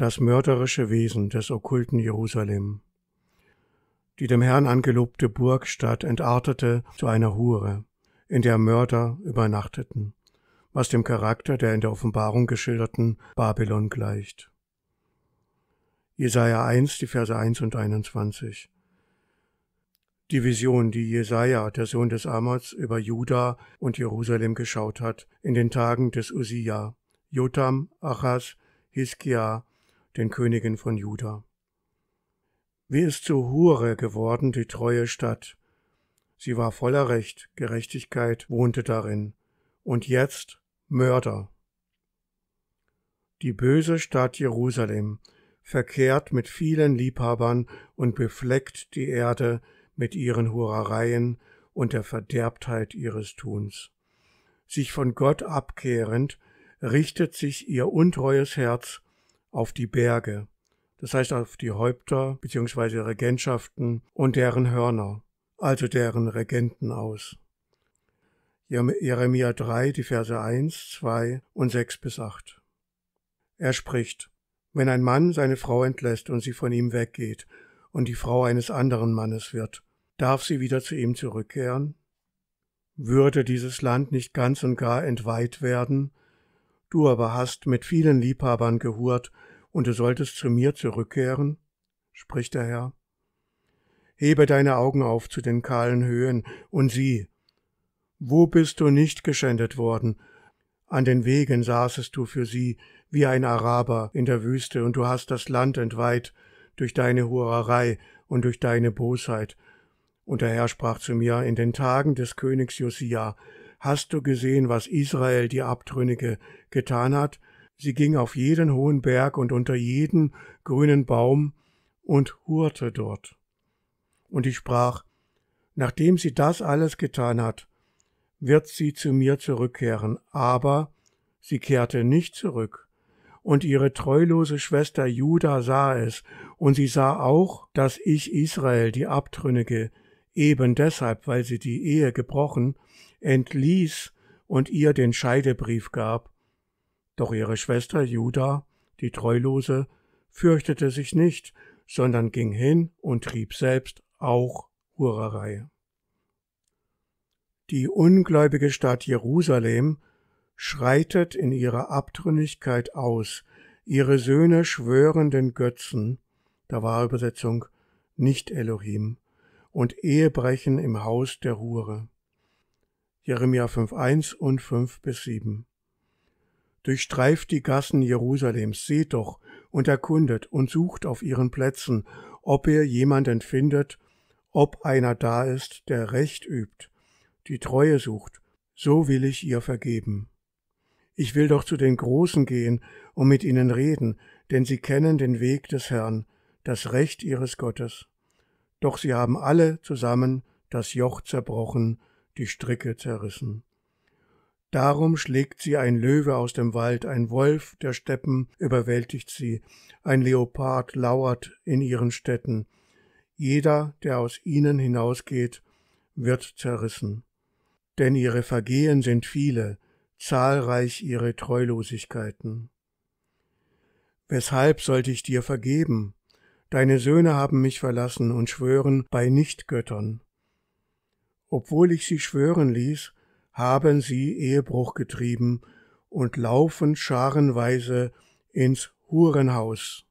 das mörderische Wesen des okkulten Jerusalem. Die dem Herrn angelobte Burgstadt entartete zu einer Hure, in der Mörder übernachteten, was dem Charakter der in der Offenbarung geschilderten Babylon gleicht. Jesaja 1, die Verse 1 und 21. Die Vision, die Jesaja, der Sohn des Amos, über Juda und Jerusalem geschaut hat, in den Tagen des Usia, Jotam, Achas, Hiskia den Königin von Juda. Wie ist zu Hure geworden die treue Stadt? Sie war voller Recht, Gerechtigkeit wohnte darin, und jetzt Mörder. Die böse Stadt Jerusalem verkehrt mit vielen Liebhabern und befleckt die Erde mit ihren Hurereien und der Verderbtheit ihres Tuns. Sich von Gott abkehrend, richtet sich ihr untreues Herz auf die Berge, das heißt auf die Häupter bzw. Regentschaften und deren Hörner, also deren Regenten aus. Jeremia 3, die Verse 1, 2 und 6 bis 8. Er spricht, wenn ein Mann seine Frau entlässt und sie von ihm weggeht und die Frau eines anderen Mannes wird, darf sie wieder zu ihm zurückkehren? Würde dieses Land nicht ganz und gar entweiht werden, Du aber hast mit vielen Liebhabern gehurt, und du solltest zu mir zurückkehren? spricht der Herr. Hebe deine Augen auf zu den kahlen Höhen und sieh, wo bist du nicht geschändet worden? An den Wegen saßest du für sie wie ein Araber in der Wüste, und du hast das Land entweiht durch deine Hurerei und durch deine Bosheit. Und der Herr sprach zu mir, in den Tagen des Königs Josia Hast du gesehen, was Israel, die Abtrünnige, getan hat? Sie ging auf jeden hohen Berg und unter jeden grünen Baum und hurte dort. Und ich sprach, nachdem sie das alles getan hat, wird sie zu mir zurückkehren, aber sie kehrte nicht zurück. Und ihre treulose Schwester Judah sah es, und sie sah auch, dass ich Israel, die Abtrünnige, eben deshalb, weil sie die Ehe gebrochen entließ und ihr den Scheidebrief gab. Doch ihre Schwester Juda, die Treulose, fürchtete sich nicht, sondern ging hin und trieb selbst auch Hurerei. Die ungläubige Stadt Jerusalem schreitet in ihrer Abtrünnigkeit aus, ihre Söhne schwören den Götzen, da war Übersetzung nicht Elohim, und Ehebrechen im Haus der Hure. Jeremia 5.1 und 5 bis 7. Durchstreift die Gassen Jerusalems, seht doch und erkundet und sucht auf ihren Plätzen, ob ihr jemanden findet, ob einer da ist, der Recht übt, die Treue sucht, so will ich ihr vergeben. Ich will doch zu den Großen gehen und mit ihnen reden, denn sie kennen den Weg des Herrn, das Recht ihres Gottes. Doch sie haben alle zusammen das Joch zerbrochen die Stricke zerrissen. Darum schlägt sie ein Löwe aus dem Wald, ein Wolf der Steppen überwältigt sie, ein Leopard lauert in ihren Städten. Jeder, der aus ihnen hinausgeht, wird zerrissen. Denn ihre Vergehen sind viele, zahlreich ihre Treulosigkeiten. Weshalb sollte ich dir vergeben? Deine Söhne haben mich verlassen und schwören bei Nichtgöttern obwohl ich sie schwören ließ, haben sie Ehebruch getrieben und laufen scharenweise ins Hurenhaus.